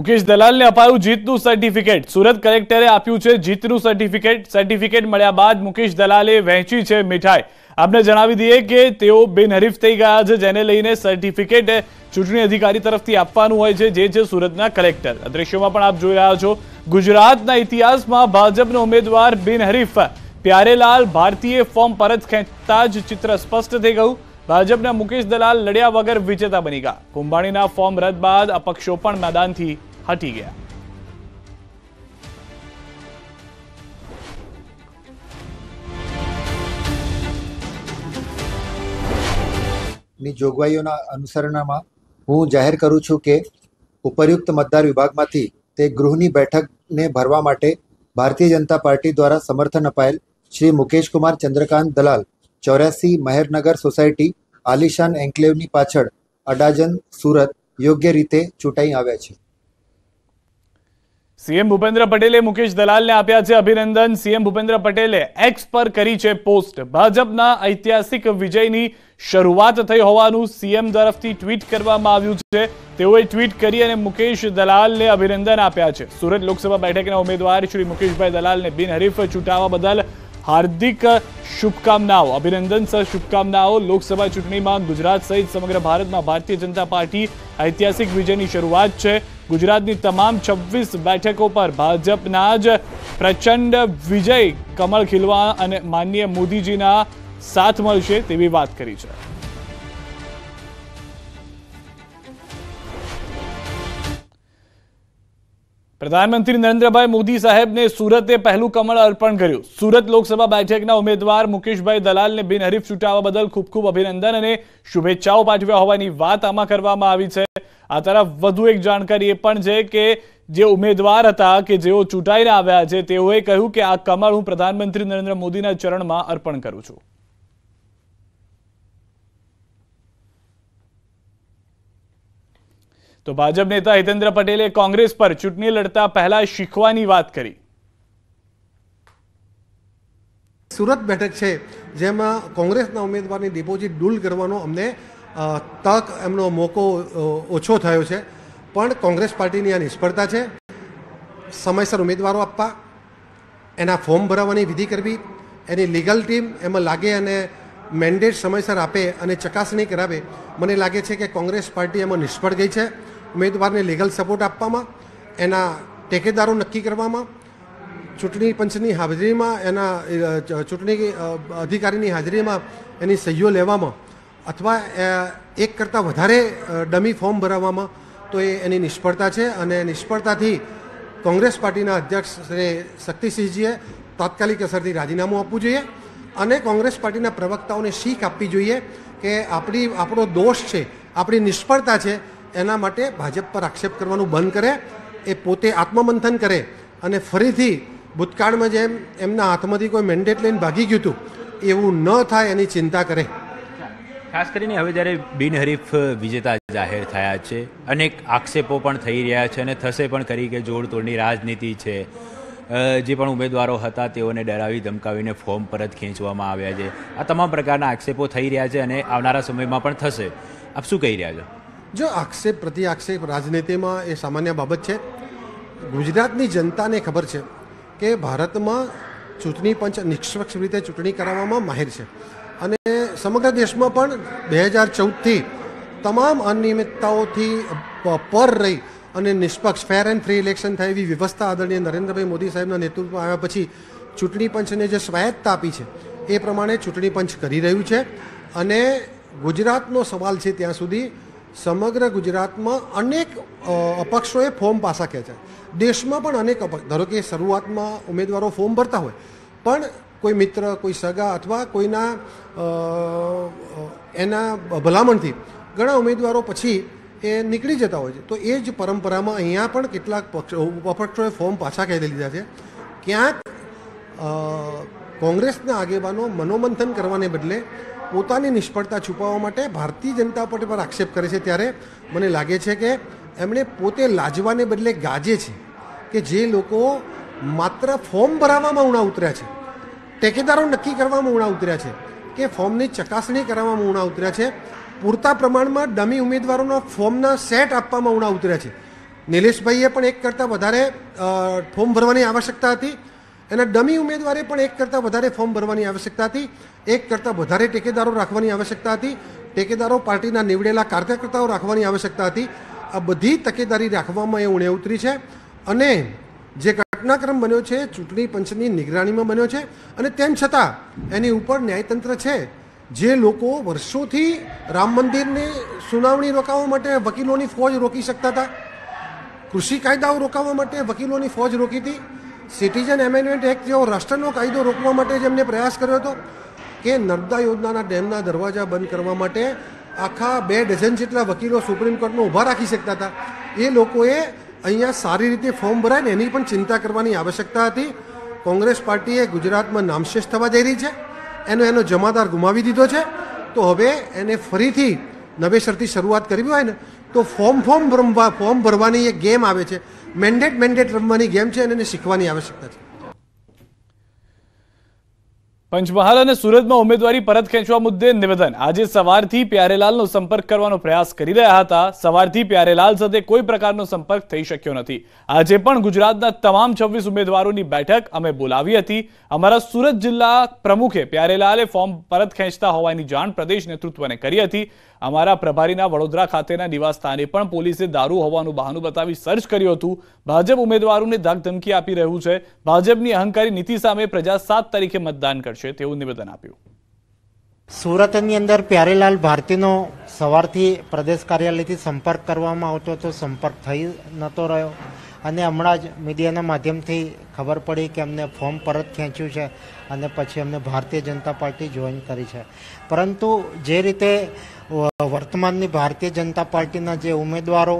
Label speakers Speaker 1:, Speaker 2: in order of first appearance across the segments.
Speaker 1: મુકેશ દલાલને અપાયું જીતનું સર્ટિફિકેટ સુરત કલેક્ટરે આપ્યું છે જીતનું સર્ટિફિકેટ સર્ટિફિકેટ મળ્યા બાદ મુકેશ દલાલે વહેંચી છે મીઠાઈ આપને જણાવી દઈએ કે તેઓ બિનહરીફ થઈ ગયા છે જેને લઈને સર્ટિફિકેટ ચૂંટણી અધિકારી તરફથી આપવાનું હોય છે જે છે સુરતના કલેક્ટર દ્રશ્યોમાં પણ આપ જોઈ રહ્યા છો ગુજરાતના ઇતિહાસમાં ભાજપનો ઉમેદવાર બિનહરીફ પ્યારેલાલ ભારતીય ફોર્મ પરત ખેંચતા જ ચિત્ર સ્પષ્ટ થઈ ગયું ભાજપના મુકેશ દલાલ લડ્યા વગર વિજેતા બની ગયા કુંભાણીના ફોર્મ રદ બાદ અપક્ષો પણ મેદાનથી હટી ગયા
Speaker 2: ની જોગવાઈઓના અનુસરણમાં હું જાહેર કરું છું કે ઉપર્યુક્ત મતદાર વિભાગમાંથી તે ગૃહની બેઠકને ભરવા માટે ભારતીય જનતા પાર્ટી દ્વારા સમર્થન અપાયેલ શ્રી મુકેશ કુમાર ચંદ્રકાંત દલાલ ચોર્યાસી મહેરનગર સોસાયટી આલિશાન એન્કલેવની પાછળ અડાજન સુરત યોગ્ય રીતે ચૂંટાઈ આવ્યા છે
Speaker 1: સીએમ ભૂપેન્દ્ર પટેલે મુકેશ દલાલને આપ્યા છે અભિનંદન સીએમ ભૂપેન્દ્ર પટેલે એક્સ પર કરી છે પોસ્ટ ભાજપના ઐતિહાસિક વિજયની શરૂઆત થઈ હોવાનું સીએમ તરફથી ટ્વીટ કરવામાં આવ્યું છે તેઓએ ટ્વીટ કરી અને મુકેશ દલાલને અભિનંદન આપ્યા છે સુરત લોકસભા બેઠકના ઉમેદવાર શ્રી મુકેશભાઈ દલાલને બિનહરીફ ચૂંટાવા બદલ હાર્દિક શુભકામનાઓ અભિનંદન સર શુભકામનાઓ લોકસભા ચૂંટણીમાં ગુજરાત સહિત સમગ્ર ભારતમાં ભારતીય જનતા પાર્ટી ઐતિહાસિક વિજયની શરૂઆત છે ગુજરાતની તમામ છવ્વીસ બેઠકો પર ભાજપના જ પ્રચંડ વિજય કમળ ખીલવા અને માનનીય મોદીજીના સાથ મળશે તેવી વાત કરી છે પ્રધાનમંત્રી નરેન્દ્રભાઈ મોદી સાહેબને સુરતે પહેલું કમળ અર્પણ કર્યું સુરત લોકસભા બેઠકના ઉમેદવાર મુકેશભાઈ દલાલને બિનહરીફ છૂટાવા બદલ ખૂબ ખૂબ અભિનંદન અને શુભેચ્છાઓ પાઠવ્યા હોવાની વાત આમાં કરવામાં આવી છે આ તરફ વધુ એક જાણકારી એ પણ છે કે જે ઉમેદવાર હતા કે જેઓ ચૂંટાઈને આવ્યા છે તેઓએ કહ્યું કે આ કમળ હું પ્રધાનમંત્રી નરેન્દ્ર મોદીના ચરણમાં અર્પણ કરું છું તો ભાજપ નેતા હિતેન્દ્ર પટેલે કોંગ્રેસ પર ચૂંટણી લડતા પહેલા શીખવાની વાત કરી
Speaker 2: સુરત બેઠક છે જેમાં કોંગ્રેસના ઉમેદવારની ડિપોઝિટ ડૂલ કરવાનો અમને તક એમનો મોકો ઓછો થયો છે પણ કોંગ્રેસ પાર્ટીની આ નિષ્ફળતા છે સમયસર ઉમેદવારો આપવા એના ફોર્મ ભરાવાની વિધિ કરવી એની લીગલ ટીમ એમાં લાગે અને મેન્ડેટ સમયસર આપે અને ચકાસણી કરાવે મને લાગે છે કે કોંગ્રેસ પાર્ટી એમાં નિષ્ફળ ગઈ છે ઉમેદવારને લીગલ સપોર્ટ આપવામાં એના ટેકેદારો નક્કી કરવામાં ચૂંટણી પંચની હાજરીમાં એના ચૂંટણી અધિકારીની હાજરીમાં એની સહીઓ લેવામાં અથવા એક કરતાં વધારે ડમી ફોર્મ ભરાવવામાં તો એ એની નિષ્ફળતા છે અને નિષ્ફળતાથી કોંગ્રેસ પાર્ટીના અધ્યક્ષ શ્રી શક્તિસિંહજીએ તાત્કાલિક અસરથી રાજીનામું આપવું જોઈએ અને કોંગ્રેસ પાર્ટીના પ્રવક્તાઓને શીખ આપવી જોઈએ કે આપણી આપણો દોષ છે આપણી નિષ્ફળતા છે એના માટે ભાજપ પર આક્ષેપ કરવાનું બંધ કરે એ પોતે આત્મમંથન કરે અને ફરીથી ભૂતકાળમાં જેમ એમના હાથમાંથી કોઈ મેન્ડેટ લઈને ભાગી ગયું હતું એવું ન થાય એની ચિંતા કરે
Speaker 3: ખાસ કરીને હવે જ્યારે બિનહરીફ વિજેતા જાહેર થયા છે અનેક આક્ષેપો પણ થઈ રહ્યા છે અને થશે પણ કરી કે જોડતોડની રાજનીતિ છે જે પણ ઉમેદવારો હતા તેઓને ડરાવી ધમકાવીને ફોર્મ પરત ખેંચવામાં આવ્યા છે આ તમામ પ્રકારના આક્ષેપો થઈ રહ્યા છે અને આવનારા સમયમાં પણ થશે આપ શું કહી રહ્યા છો
Speaker 2: જો આક્ષેપ પ્રતિ આક્ષેપ રાજનીતિમાં એ સામાન્ય બાબત છે ગુજરાતની જનતાને ખબર છે કે ભારતમાં ચૂંટણી પંચ નિષ્પક્ષ રીતે ચૂંટણી કરાવવામાં માહિર છે અને સમગ્ર દેશમાં પણ બે હજાર ચૌદથી તમામ અનિયમિતતાઓથી પર રહી અને નિષ્પક્ષ ફેર એન્ડ ફ્રી ઇલેક્શન થાય એવી વ્યવસ્થા આદરણીય નરેન્દ્રભાઈ મોદી સાહેબના નેતૃત્વમાં આવ્યા પછી ચૂંટણી પંચને જે સ્વાયત્તતા આપી છે એ પ્રમાણે ચૂંટણી પંચ કરી રહ્યું છે અને ગુજરાતનો સવાલ છે ત્યાં સુધી સમગ્ર ગુજરાતમાં અનેક અપક્ષોએ ફોર્મ પાસા કહે છે દેશમાં પણ અનેક અપક્ષ ધારો કે શરૂઆતમાં ઉમેદવારો ફોર્મ ભરતા હોય પણ કોઈ મિત્ર કોઈ સગા અથવા કોઈના એના ભલામણથી ઘણા ઉમેદવારો પછી એ નીકળી જતા હોય છે તો એ જ પરંપરામાં અહીંયા પણ કેટલાક પક્ષ અપક્ષોએ ફોર્મ પાછા કહી લીધા છે ક્યાંક કોંગ્રેસના આગેવાનો મનોમંથન કરવાને બદલે પોતાની નિષ્ફળતા છુપાવવા માટે ભારતીય જનતા પાર્ટી પર આક્ષેપ કરે છે ત્યારે મને લાગે છે કે એમણે પોતે લાજવાને બદલે ગાજે છે કે જે લોકો માત્ર ફોર્મ ભરાવવામાં ઉણા ઉતર્યા છે ટેકેદારો નક્કી કરવામાં ઉણા ઉતર્યા છે કે ફોર્મની ચકાસણી કરવામાં ઉણા ઉતર્યા છે પૂરતા પ્રમાણમાં ડમી ઉમેદવારોના ફોર્મના સેટ આપવામાં ઉણા ઉતર્યા છે નિલેશભાઈએ પણ એક કરતાં વધારે ફોર્મ ભરવાની આવશ્યકતા હતી એના ડમી ઉમેદવારે પણ એક કરતાં વધારે ફોર્મ ભરવાની આવશ્યકતા હતી એક કરતાં વધારે ટેકેદારો રાખવાની આવશ્યકતા હતી ટેકેદારો પાર્ટીના નીવડેલા કાર્યકર્તાઓ રાખવાની આવશ્યકતા હતી આ બધી તકેદારી રાખવામાં એ ઉણે ઉતરી છે અને જે ઘટનાક્રમ બન્યો છે ચૂંટણી પંચની નિગરાનીમાં બન્યો છે અને તેમ છતાં એની ઉપર ન્યાયતંત્ર છે જે લોકો વર્ષોથી રામ મંદિરની સુનાવણી રોકાવવા માટે વકીલોની ફોજ રોકી શકતા હતા કૃષિ કાયદાઓ રોકાવવા માટે વકીલોની ફોજ રોકી હતી સિટીઝન એમેન્ડમેન્ટ એક્ટ જેવો રાષ્ટ્રનો કાયદો રોકવા માટે જેમને પ્રયાસ કર્યો હતો કે નર્મદા યોજનાના ડેમના દરવાજા બંધ કરવા માટે આખા બે ડઝન જેટલા વકીલો સુપ્રીમ કોર્ટમાં ઊભા રાખી શકતા હતા એ લોકોએ અહીંયા સારી રીતે ફોર્મ ભરાય ને એની પણ ચિંતા કરવાની આવશ્યકતા હતી કોંગ્રેસ પાર્ટીએ ગુજરાતમાં નામશેષ થવા જઈ રહી છે એનો એનો જમાદાર ગુમાવી દીધો છે તો હવે એને ફરીથી નવેસરથી શરૂઆત કરવી હોય ને તો ફોર્મ ફોર્મ ભરવા ફોર્મ ભરવાની એક ગેમ આવે છે મેન્ડેટ મેન્ડેટ રમવાની ગેમ છે અને એને શીખવાની આવશ્યકતા છે
Speaker 1: પંચમહાલ અને સુરતમાં ઉમેદવારી પરત ખેંચવા મુદ્દે નિવેદન આજે સવારથી પ્યારેલાલનો સંપર્ક કરવાનો પ્રયાસ કરી રહ્યા હતા સવારથી પ્યારેલાલ સાથે કોઈ પ્રકારનો સંપર્ક થઈ શક્યો નથી આજે પણ ગુજરાતના તમામ છવ્વીસ ઉમેદવારોની બેઠક અમે બોલાવી હતી અમારા સુરત જિલ્લા પ્રમુખે પ્યારેલાલે ફોર્મ પરત ખેંચતા હોવાની જાણ પ્રદેશ નેતૃત્વને કરી હતી અમારા પ્રભારીના વડોદરા ખાતેના નિવાસસ્થાને પણ પોલીસે દારૂ હોવાનું બહાનું બતાવી સર્ચ કર્યું હતું ભાજપ ઉમેદવારોને ધાકધમકી આપી રહ્યું છે ભાજપની અહંકારી નીતિ સામે પ્રજા સાત તારીખે મતદાન કરશે તેવું નિવેદન આપ્યું
Speaker 2: સુરતની અંદર પ્યારેલાલ ભારતીનો સવારથી પ્રદેશ કાર્યાલયથી સંપર્ક કરવામાં આવતો હતો સંપર્ક થઈ નહોતો રહ્યો અને હમણાં જ મીડિયાના માધ્યમથી ખબર પડી કે અમને ફોર્મ પરત ખેંચ્યું છે અને પછી અમને ભારતીય જનતા પાર્ટી જોઈન કરી છે પરંતુ જે રીતે વર્તમાનની ભારતીય જનતા પાર્ટીના જે ઉમેદવારો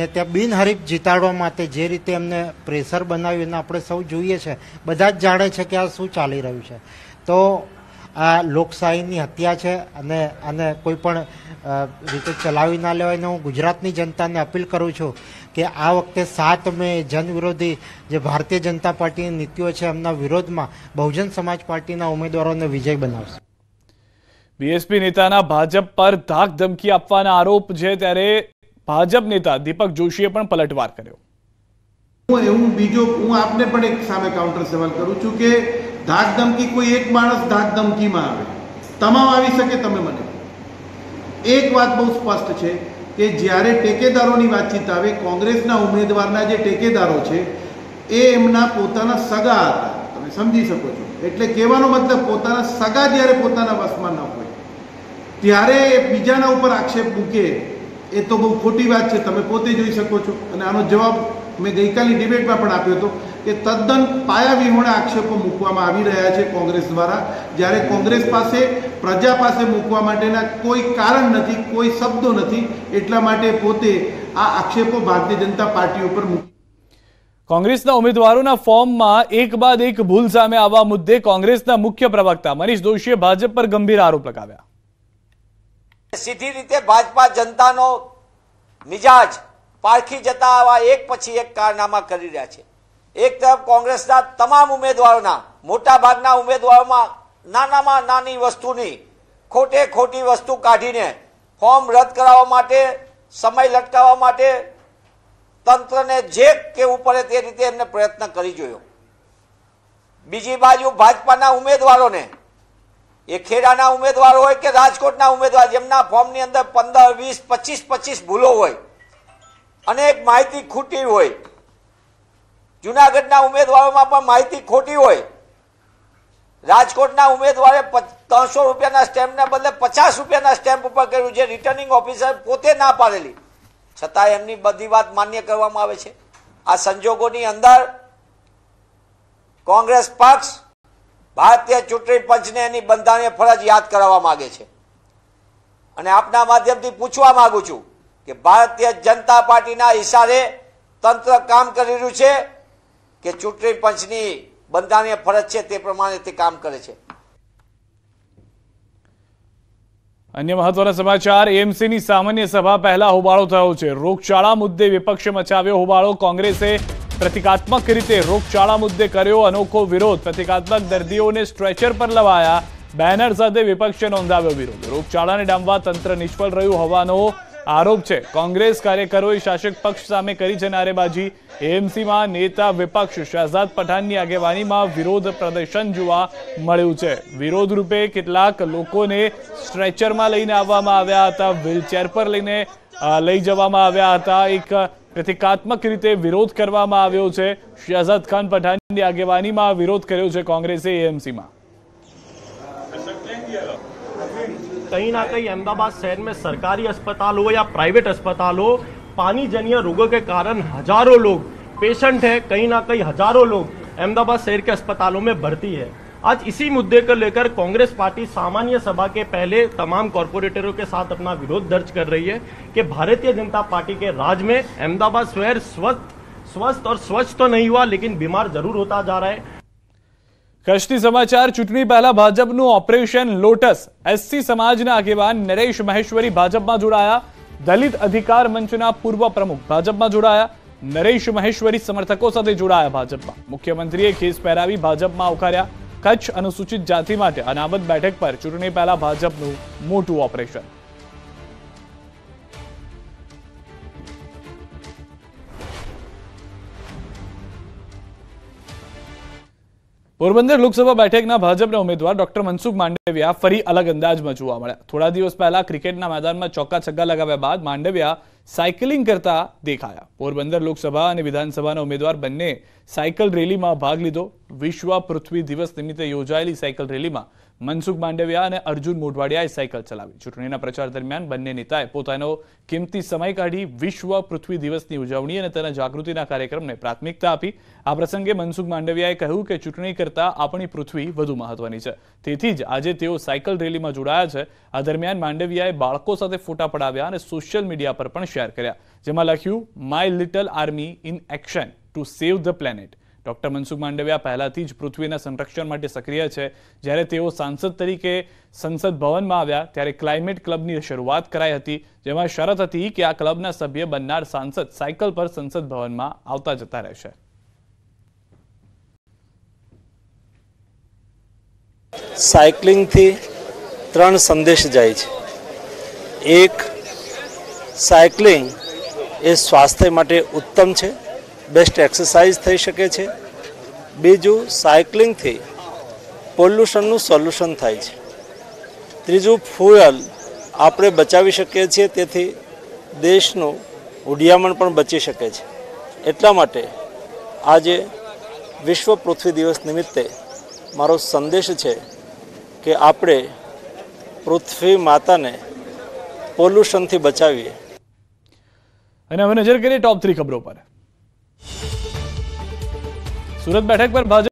Speaker 2: ને ત્યાં બિનહરીફ જીતાડવા માટે જે રીતે એમને પ્રેશર બનાવ્યું એને આપણે સૌ જોઈએ છે બધા જ જાણે છે કે આ શું ચાલી રહ્યું છે તો આ લોકશાહીની હત્યા છે અને આને કોઈ પણ રીતે ચલાવી ના લેવાય હું ગુજરાતની જનતાને અપીલ કરું છું કે આ વખતે સાત મે વિરોધી જે ભારતીય જનતા પાર્ટીની નીતિઓ છે એમના વિરોધમાં બહુજન સમાજ પાર્ટીના ઉમેદવારોને વિજય બનાવશે
Speaker 1: બીએસપી નેતાના ભાજપ પર ધાક ધમકી આપવાના આરોપ છે ત્યારે ભાજપ નેતા દીપક જોશીએ પણ પલટવાર કર્યો
Speaker 2: હું એવું બીજો હું આપને પણ એક સામે કાઉન્ટર સવાલ કરું છું કે ધાક ધમકી કોઈ એક માણસ ધાક ધમકીમાં આવે તમામ આવી શકે તમે મને એક વાત બહુ સ્પષ્ટ છે કે જ્યારે ટેકેદારોની વાતચીત આવે કોંગ્રેસના ઉમેદવારના જે ટેકેદારો છે એ એમના પોતાના સગા હતા તમે સમજી શકો છો એટલે કહેવાનો મતલબ પોતાના સગા જ્યારે પોતાના વસમાં ન હોય ત્યારે બીજાના ઉપર આક્ષેપ મૂકે એ તો બહુ ખોટી વાત છે તમે પોતે જોઈ શકો છો અને આનો જવાબ મેં ગઈકાલની ડિબેટમાં પણ આપ્યો હતો કે તદ્દન પાયાવિહોણે આક્ષેપો મૂકવામાં આવી રહ્યા છે કોંગ્રેસ દ્વારા જ્યારે કોંગ્રેસ પાસે પ્રજા પાસે મૂકવા માટેના કોઈ કારણ નથી કોઈ શબ્દો નથી એટલા માટે પોતે આ આક્ષેપો ભારતીય જનતા પાર્ટી ઉપર
Speaker 1: કોંગ્રેસના ઉમેદવારોના ફોર્મમાં એક બાદ એક ભૂલ સામે આવવા મુદ્દે કોંગ્રેસના મુખ્ય પ્રવક્તા મનીષ દોશીએ ભાજપ પર ગંભીર આરોપ લગાવ્યા
Speaker 3: સીધી રીતે ભાજપા જનતાનો મિજાજ પારખી જતા આવા એક પછી એક કારનામા કરી રહ્યા છે એક તરફ કોંગ્રેસના તમામ ઉમેદવારોના મોટાભાગના ઉમેદવારોમાં નાનામાં નાની વસ્તુની ખોટે ખોટી વસ્તુ કાઢીને ફોર્મ રદ કરાવવા માટે સમય લટકાવવા માટે તંત્રને જે કેવું પડે તે રીતે એમને પ્રયત્ન કરી જોયો બીજી બાજુ ભાજપાના ઉમેદવારોને એ ખેડાના ઉમેદવારો હોય કે રાજકોટના ઉમેદવાર જેમના ફોર્મની અંદર પંદર વીસ પચીસ પચીસ ભૂલો હોય અનેક માહિતી ખૂટી હોય જુનાગઢના ઉમેદવારોમાં પણ માહિતી ખોટી હોય રાજકોટના ઉમેદવારે ત્રણસો રૂપિયાના સ્ટેમ્પને બદલે પચાસ રૂપિયાના સ્ટેમ્પ ઉપર કર્યું છે રિટર્નિંગ ઓફિસર પોતે ના પાડેલી છતાં એમની બધી વાત માન્ય કરવામાં આવે છે આ સંજોગોની અંદર કોંગ્રેસ પક્ષ ભારતીય ચૂંટણી પંચને એની બંધારણીય ફરજ યાદ કરાવવા માગે છે અને આપના માધ્યમથી પૂછવા માગું છું કે ભારતીય જનતા પાર્ટીના ઇશારે તંત્ર કામ કરી રહ્યું છે કે ચૂંટણી પંચની બંધારણીય ફરજ છે તે પ્રમાણે તે કામ કરે છે
Speaker 1: અન્ય મહત્વના સમાચાર એમસીની સામાન્ય સભા પહેલા હોબાળો થયો છે રોગચાળા મુદ્દે વિપક્ષ મચાવ્યો હોબાળો કોંગ્રેસે પ્રતિકાત્મક રીતે રોગચાળા મુદ્દે કર્યો અનોખો વિરોધ પ્રતિકાત્મક દર્દીઓને સ્ટ્રેચર પર લવાયા બેનર સાથે વિપક્ષે નોંધાવ્યો વિરોધ રોગચાળાને ડામવા તંત્ર નિષ્ફળ રહ્યું હોવાનો આરોપ છે કોંગ્રેસ કાર્યકરોએ શાસક પક્ષ સામે કરી છે નારેબાજી એએમસીમાં નેતા વિપક્ષ શહેજાદ પઠાણની આગેવાનીમાં વિરોધ પ્રદર્શન જોવા મળ્યું છે વિરોધ રૂપે કેટલાક લોકોને સ્ટ્રેચરમાં લઈને આવવામાં આવ્યા હતા વ્હીલચેર પર લઈને લઈ જવામાં આવ્યા હતા એક પ્રતિકાત્મક રીતે વિરોધ કરવામાં આવ્યો છે શહેજાદ ખાન પઠાણની આગેવાનીમાં વિરોધ કર્યો છે કોંગ્રેસે એએમસીમાં
Speaker 2: कहीं ना कहीं अहमदाबाद शहर में सरकारी अस्पताल हो या प्राइवेट अस्पताल हो पानी जनिय रोगों के कारण हजारों लोग पेशेंट है कहीं ना कहीं हजारों लोग अहमदाबाद शहर के अस्पतालों में भर्ती है आज इसी मुद्दे को लेकर कांग्रेस पार्टी सामान्य सभा के पहले तमाम कॉरपोरेटरों के साथ अपना विरोध दर्ज कर रही है कि भारतीय जनता पार्टी के राज में अहमदाबाद शहर स्वस्थ स्वस्थ और स्वच्छ तो नहीं हुआ लेकिन बीमार जरूर होता जा रहा है કષ્ટી સમાચાર
Speaker 1: ચૂંટણી પહેલા ભાજપનું ઓપરેશન લોટસ એસસી સમાજના આગેવાન નરેશ મહેશ્વરી ભાજપમાં જોડાયા દલિત અધિકાર મંચના પૂર્વ પ્રમુખ ભાજપમાં જોડાયા નરેશ મહેશ્વરી સમર્થકો સાથે જોડાયા ભાજપમાં મુખ્યમંત્રીએ ખેસ પહેરાવી ભાજપમાં આવકાર્યા કચ્છ અનુસૂચિત જાતિ માટે અનામત બેઠક પર ચૂંટણી પહેલા ભાજપનું મોટું ઓપરેશન પોરબંદર લોકસભા બેઠકના ભાજપના ઉમેદવાર ડોક્ટર મનસુખ માંડવિયા ફરી અલગ અંદાજમાં જોવા મળ્યા થોડા દિવસ પહેલા ક્રિકેટના મેદાનમાં ચોક્કા છગ્ગા લગાવ્યા બાદ માંડવિયા સાયકલિંગ કરતા દેખાયા પોરબંદર લોકસભા અને વિધાનસભાના ઉમેદવાર બંને સાયકલ રેલીમાં ભાગ લીધો વિશ્વ પૃથ્વી દિવસ નિમિત્તે યોજાયેલી સાયકલ રેલીમાં મનસુખ માંડવિયા અને અર્જુન મોઢવાડિયાએ સાયકલ ચલાવી ચૂંટણીના પ્રચાર દરમિયાન બંને નેતાએ પોતાનો કિંમતી સમય કાઢી વિશ્વ પૃથ્વી દિવસની ઉજવણી અને તેના જાગૃતિના કાર્યક્રમને પ્રાથમિકતા આપી આ પ્રસંગે મનસુખ માંડવિયાએ કહ્યું કે ચૂંટણી કરતાં આપણી પૃથ્વી વધુ મહત્વની છે તેથી જ આજે તેઓ સાયકલ રેલીમાં જોડાયા છે આ દરમિયાન માંડવિયાએ બાળકો સાથે ફોટા પડાવ્યા અને સોશિયલ મીડિયા પર પણ શેર કર્યા જેમાં લખ્યું my little army in action to save the planet doctor Mansukh Mandaviya પહેલાથી જ પૃથ્વીના સંરક્ષણ માટે સક્રિય છે જ્યારે તેઓ સાંસદ તરીકે સંસદ ભવનમાં આવ્યા ત્યારે ક્લાઇમેટ ક્લબની શરૂઆત કરાઈ હતી જેમાં શરત હતી કે આ ક્લબના સભ્ય બનનાર સાંસદ સાયકલ પર સંસદ ભવનમાં
Speaker 3: આવતા જતા રહેશે સાયકલિંગથી ત્રણ સંદેશ જાય છે એક સાયકલિંગ એ સ્વાસ્થ્ય માટે ઉત્તમ છે બેસ્ટ એક્સરસાઇઝ થઈ શકે છે બીજું સાયકલિંગથી પોલ્યુશનનું સોલ્યુશન થાય છે ત્રીજું ફ્યુઅલ આપણે બચાવી શકીએ છીએ તેથી દેશનું ઉડિયામણ પણ બચી શકે છે એટલા માટે આજે વિશ્વ પૃથ્વી દિવસ નિમિત્તે મારો સંદેશ છે કે આપણે પૃથ્વી માતાને પોલ્યુશનથી બચાવીએ
Speaker 1: અને હવે નજર કરીએ ટોપ થ્રી ખબરો પર સુરત બેઠક પર ભાજપ